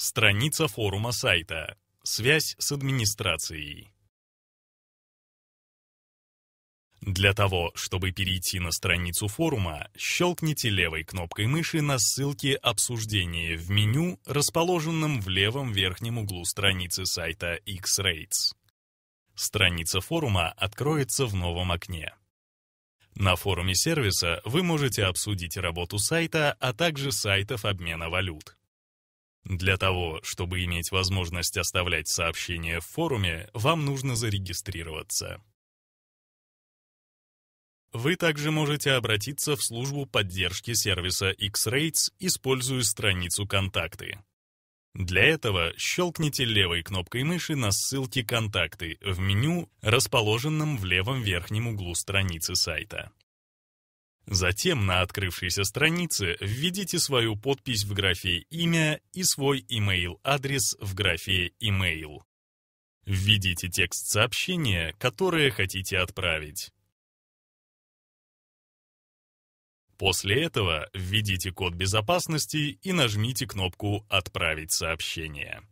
Страница форума сайта. Связь с администрацией. Для того, чтобы перейти на страницу форума, щелкните левой кнопкой мыши на ссылке «Обсуждение» в меню, расположенном в левом верхнем углу страницы сайта X-Rates. Страница форума откроется в новом окне. На форуме сервиса вы можете обсудить работу сайта, а также сайтов обмена валют. Для того, чтобы иметь возможность оставлять сообщения в форуме, вам нужно зарегистрироваться. Вы также можете обратиться в службу поддержки сервиса X-Rates, используя страницу «Контакты». Для этого щелкните левой кнопкой мыши на ссылке «Контакты» в меню, расположенном в левом верхнем углу страницы сайта. Затем на открывшейся странице введите свою подпись в графе «Имя» и свой email-адрес в графе «Email». Введите текст сообщения, которое хотите отправить. После этого введите код безопасности и нажмите кнопку «Отправить сообщение».